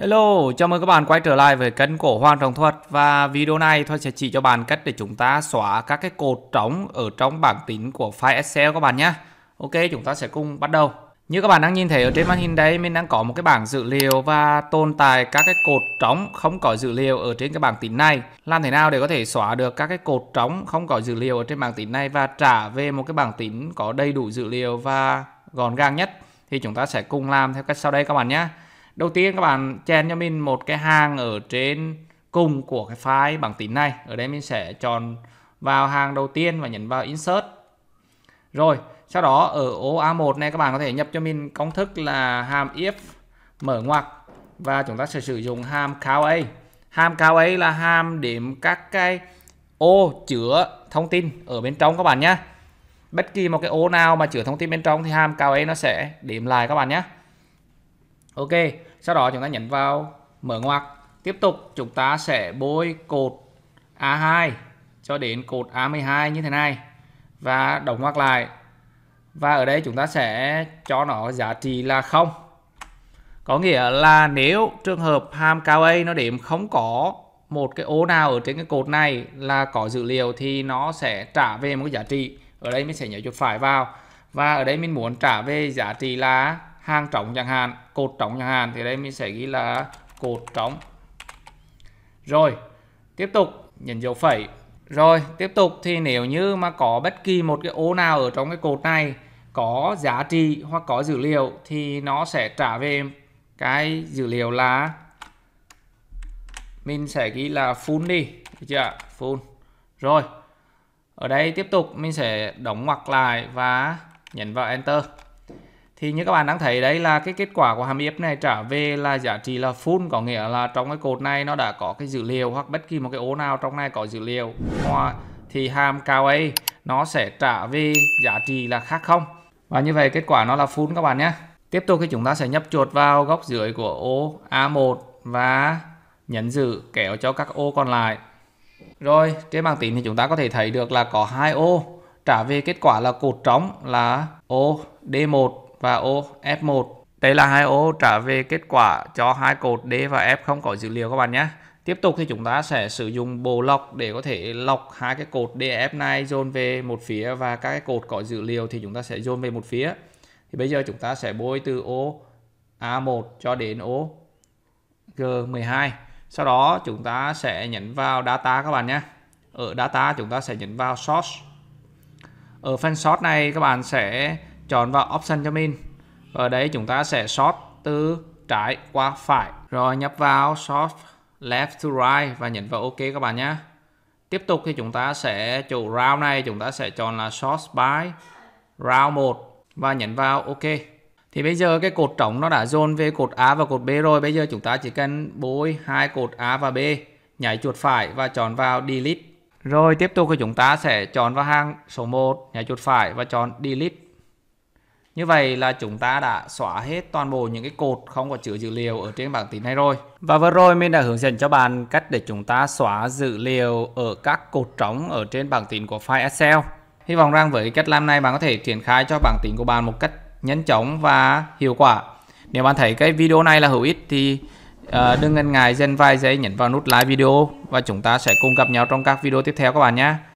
Hello, chào mừng các bạn quay trở lại với kênh của Hoàng Trọng Thuật và video này tôi sẽ chỉ cho bạn cách để chúng ta xóa các cái cột trống ở trong bảng tính của file Excel các bạn nhé. Ok, chúng ta sẽ cùng bắt đầu. Như các bạn đang nhìn thấy ở trên màn hình đấy, mình đang có một cái bảng dữ liệu và tồn tại các cái cột trống không có dữ liệu ở trên cái bảng tính này. Làm thế nào để có thể xóa được các cái cột trống không có dữ liệu ở trên bảng tính này và trả về một cái bảng tính có đầy đủ dữ liệu và gọn gàng nhất thì chúng ta sẽ cùng làm theo cách sau đây các bạn nhé. Đầu tiên các bạn chèn cho mình một cái hàng ở trên cùng của cái file bằng tính này. Ở đây mình sẽ chọn vào hàng đầu tiên và nhấn vào Insert. Rồi, sau đó ở ô A1 này các bạn có thể nhập cho mình công thức là hàm if mở ngoặc và chúng ta sẽ sử dụng hàm cao a. Hàm cao a là hàm điểm các cái ô chứa thông tin ở bên trong các bạn nhé. Bất kỳ một cái ô nào mà chứa thông tin bên trong thì hàm cao a nó sẽ điểm lại các bạn nhé. Ok, sau đó chúng ta nhấn vào mở ngoặc tiếp tục chúng ta sẽ bôi cột A2 cho đến cột A12 như thế này và đóng ngoặc lại và ở đây chúng ta sẽ cho nó giá trị là 0 có nghĩa là nếu trường hợp hàm cao A nó điểm không có một cái ô nào ở trên cái cột này là có dữ liệu thì nó sẽ trả về một cái giá trị ở đây mình sẽ nhớ chuột phải vào và ở đây mình muốn trả về giá trị là hàng trống chẳng hạn cột trống chẳng hạn thì đây mình sẽ ghi là cột trống rồi tiếp tục nhấn dấu phẩy rồi tiếp tục thì nếu như mà có bất kỳ một cái ô nào ở trong cái cột này có giá trị hoặc có dữ liệu thì nó sẽ trả về cái dữ liệu là mình sẽ ghi là full đi được chưa full rồi ở đây tiếp tục mình sẽ đóng ngoặc lại và nhấn vào enter thì như các bạn đang thấy đấy là cái kết quả của hàm if này trả về là giá trị là full có nghĩa là trong cái cột này nó đã có cái dữ liệu hoặc bất kỳ một cái ô nào trong này có dữ liệu thì hàm cao ấy nó sẽ trả về giá trị là khác không và như vậy kết quả nó là full các bạn nhé tiếp tục thì chúng ta sẽ nhấp chuột vào góc dưới của ô A1 và nhấn giữ kéo cho các ô còn lại rồi trên bảng tính thì chúng ta có thể thấy được là có hai ô trả về kết quả là cột trống là ô D1 và ô F1. Đây là hai ô trả về kết quả cho hai cột D và F không có dữ liệu các bạn nhé. Tiếp tục thì chúng ta sẽ sử dụng bộ lọc để có thể lọc hai cái cột DF này dồn về một phía và các cái cột có dữ liệu thì chúng ta sẽ dồn về một phía. Thì bây giờ chúng ta sẽ bôi từ ô A1 cho đến ô G12. Sau đó chúng ta sẽ nhấn vào data các bạn nhé. Ở data chúng ta sẽ nhấn vào source. Ở phần source này các bạn sẽ chọn vào option cho mình ở đây chúng ta sẽ sort từ trái qua phải rồi nhập vào sort left to right và nhấn vào ok các bạn nhé tiếp tục thì chúng ta sẽ chủ round này chúng ta sẽ chọn là sort by round 1 và nhấn vào ok thì bây giờ cái cột trống nó đã dồn về cột A và cột B rồi bây giờ chúng ta chỉ cần bôi hai cột A và B nhảy chuột phải và chọn vào delete rồi tiếp tục thì chúng ta sẽ chọn vào hàng số 1 nhảy chuột phải và chọn delete như vậy là chúng ta đã xóa hết toàn bộ những cái cột không có chứa dữ liệu ở trên bảng tính này rồi. Và vừa rồi mình đã hướng dẫn cho bạn cách để chúng ta xóa dữ liệu ở các cột trống ở trên bảng tính của file Excel. Hy vọng rằng với cách làm này bạn có thể triển khai cho bảng tính của bạn một cách nhanh chóng và hiệu quả. Nếu bạn thấy cái video này là hữu ích thì ờ, đừng ngần ngại dành vài giây nhấn vào nút like video và chúng ta sẽ cùng gặp nhau trong các video tiếp theo các bạn nhé.